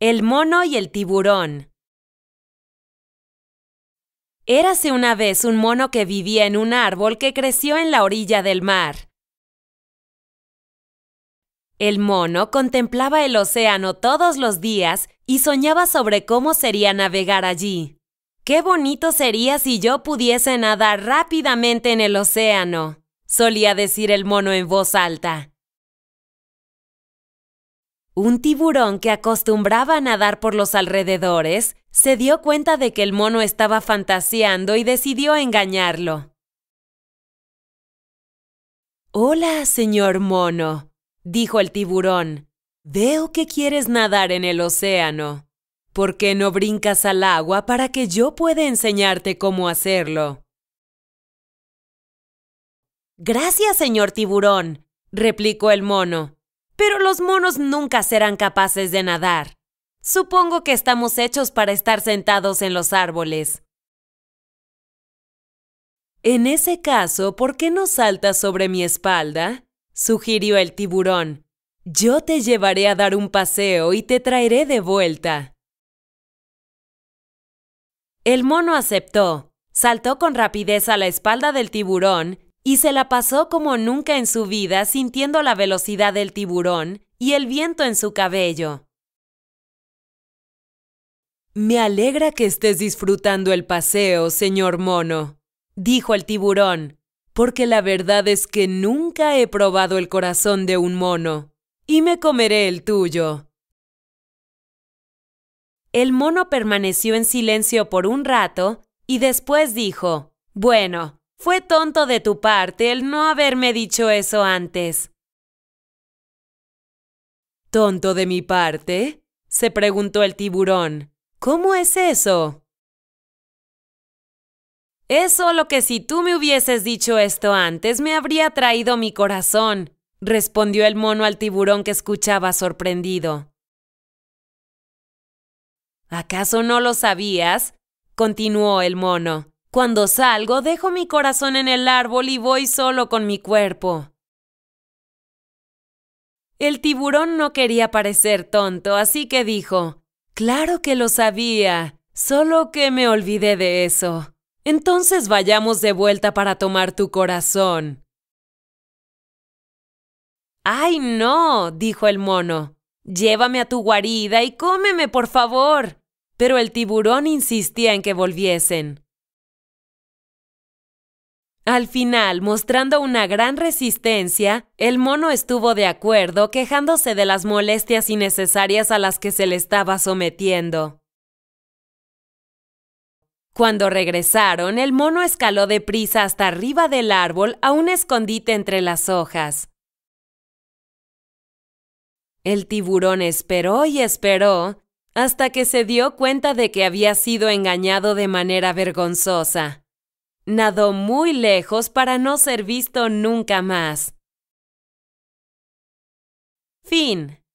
El mono y el tiburón. Érase una vez un mono que vivía en un árbol que creció en la orilla del mar. El mono contemplaba el océano todos los días y soñaba sobre cómo sería navegar allí. Qué bonito sería si yo pudiese nadar rápidamente en el océano, solía decir el mono en voz alta. Un tiburón que acostumbraba a nadar por los alrededores se dio cuenta de que el mono estaba fantaseando y decidió engañarlo. Hola, señor mono, dijo el tiburón. Veo que quieres nadar en el océano. ¿Por qué no brincas al agua para que yo pueda enseñarte cómo hacerlo? Gracias, señor tiburón, replicó el mono. Pero los monos nunca serán capaces de nadar. Supongo que estamos hechos para estar sentados en los árboles. En ese caso, ¿por qué no saltas sobre mi espalda? sugirió el tiburón. Yo te llevaré a dar un paseo y te traeré de vuelta. El mono aceptó, saltó con rapidez a la espalda del tiburón y se la pasó como nunca en su vida sintiendo la velocidad del tiburón y el viento en su cabello. Me alegra que estés disfrutando el paseo, señor mono, dijo el tiburón, porque la verdad es que nunca he probado el corazón de un mono, y me comeré el tuyo. El mono permaneció en silencio por un rato y después dijo, Bueno, fue tonto de tu parte el no haberme dicho eso antes. ¿Tonto de mi parte? se preguntó el tiburón. ¿Cómo es eso? Es solo que si tú me hubieses dicho esto antes me habría traído mi corazón, respondió el mono al tiburón que escuchaba sorprendido. ¿Acaso no lo sabías? continuó el mono. Cuando salgo, dejo mi corazón en el árbol y voy solo con mi cuerpo. El tiburón no quería parecer tonto, así que dijo, Claro que lo sabía, solo que me olvidé de eso. Entonces vayamos de vuelta para tomar tu corazón. ¡Ay, no! dijo el mono. Llévame a tu guarida y cómeme, por favor. Pero el tiburón insistía en que volviesen. Al final, mostrando una gran resistencia, el mono estuvo de acuerdo quejándose de las molestias innecesarias a las que se le estaba sometiendo. Cuando regresaron, el mono escaló deprisa hasta arriba del árbol a un escondite entre las hojas. El tiburón esperó y esperó hasta que se dio cuenta de que había sido engañado de manera vergonzosa nadó muy lejos para no ser visto nunca más. Fin.